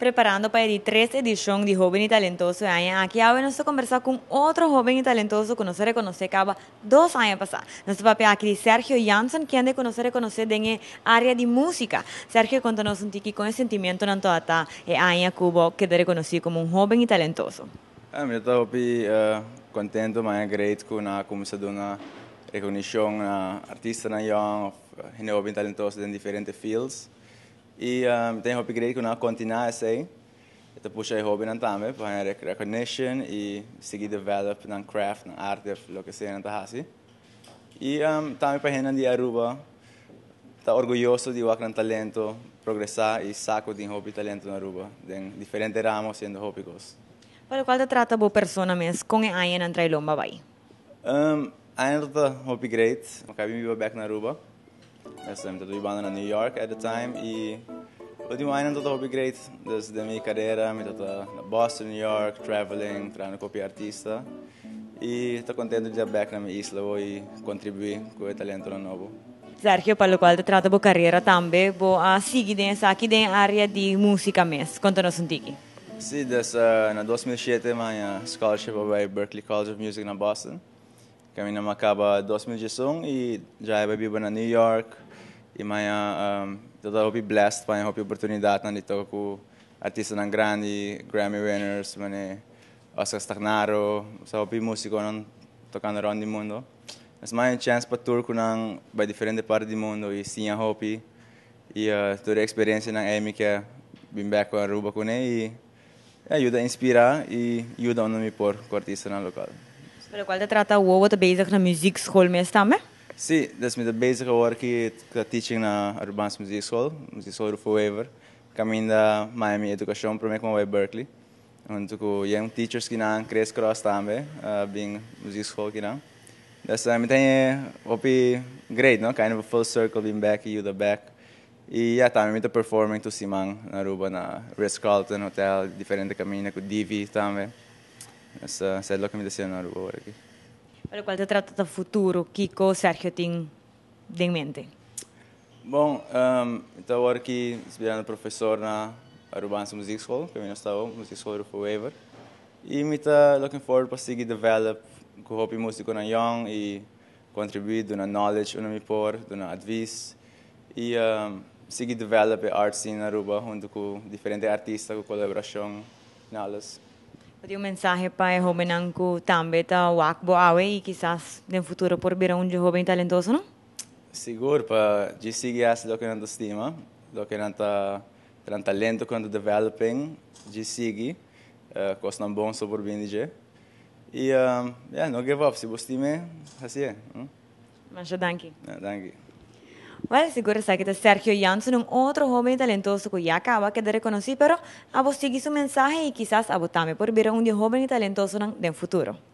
preparando para la 13 edición de Joven y Talentoso de aquí vamos a conversar con otro joven y talentoso que nós cada hace dos años Nuestro papel aquí aquí, Sergio Jansson, que de conocer en el área de música. Sergio, contanos un tiki con el sentimiento na esta eh, año cubo que te reconocí como un joven y talentoso. Ah, eu eh, contento, uh, contento mas grato com a começado na artistas na artista na eh, talentoso en diferentes fields. I um, tem que grei kuna kontinaa sei. Ito po siya hobi ng tame, po ang recognition, e seguir develop ng craft, ng arte, lo que sea ng tahasi. Tá, e um, tame pa hinan di Aruba, está orgulhoso de wak ng talento, progressar e saco de hopi talento na Aruba, em diferentes ramos sendo hopicos. Para qual te trata bo persona mes, kung é ayan ang trailomba vai Um, ayan ta hopi great, makabi mi back na Aruba. SM dat we waren in New York at the time e we die waren tot hobby great. Dus de minha carreira, me tot na Boston, New York, traveling, trying to copy artista. E estou contente de estar back na minha isla e contribuir com o talento novo. Sergio, o qual te trata a boa carreira também, vou a seguir dentro aqui dentro área de música mesmo. Conta-nos um tiquinho. Sim, desde 2007 eu 2007 uma scholarship ao Berklee College of Music na Boston. caminhamos acaba 2018 e já é biba na New York e maya um, toda hopi blessed maya hopi oportunidade na dito ku artista ng grande Grammy winners mane Oscar Stagnaro sa hopi músico non tocando around the mundo mas maya chance pa tour ku nang by diferente parte do mundo e sim a hopi e uh, toda a experiência na Emmy que bim back Aruba ku ne e ajuda a inspirar e ajuda a me pôr com artista na local Për e kualë të trata uovo të basic në music school me stamme? Si, des me të basic uovo ki të teaching na Urbans Music School, Music School Forever, caminho da Miami Educação para mim como vai Berkeley. Onde eu tenho teachers que não cresce cross também, uh, bem music school que não. Dessa me tem opi great, não? Kind of a full circle being back you the back. E yeah, também me tá performing to Simang na Aruba na Ritz Carlton Hotel, diferente caminho com Divi também. Sa sedlaka mi da se na Uruguay. Para qual te trata do futuro, Kiko, Sergio tem em mente? Bom, um, ehm, então agora que virando professor na Arubanza Music School, que eu não estava, Music School do Forever. E me está looking forward para seguir develop com hobby músico na young e contribuir com a knowledge, do na me por, do advice e um, ehm, seguir develop a arte na Aruba junto com diferentes artistas com colaboração nelas. Eu tenho mensagem para o Ruben que também está o Akbo Awe e quizás no futuro por vir um jovem talentoso, não? Seguro, para de seguir essa do que não estima, do que não está talento quando developing, de seguir, uh, costa um bom sobre bem de E, yeah, não give up, se você me, assim hm? é. Mas já, danke. Yeah, danke. Bueno, seguro sabe que Sergio Janssen, un otro joven talentoso que ya acaba que de reconocer, pero a vos sigue su mensaje y quizás a vos también por ver un joven y talentoso en el futuro.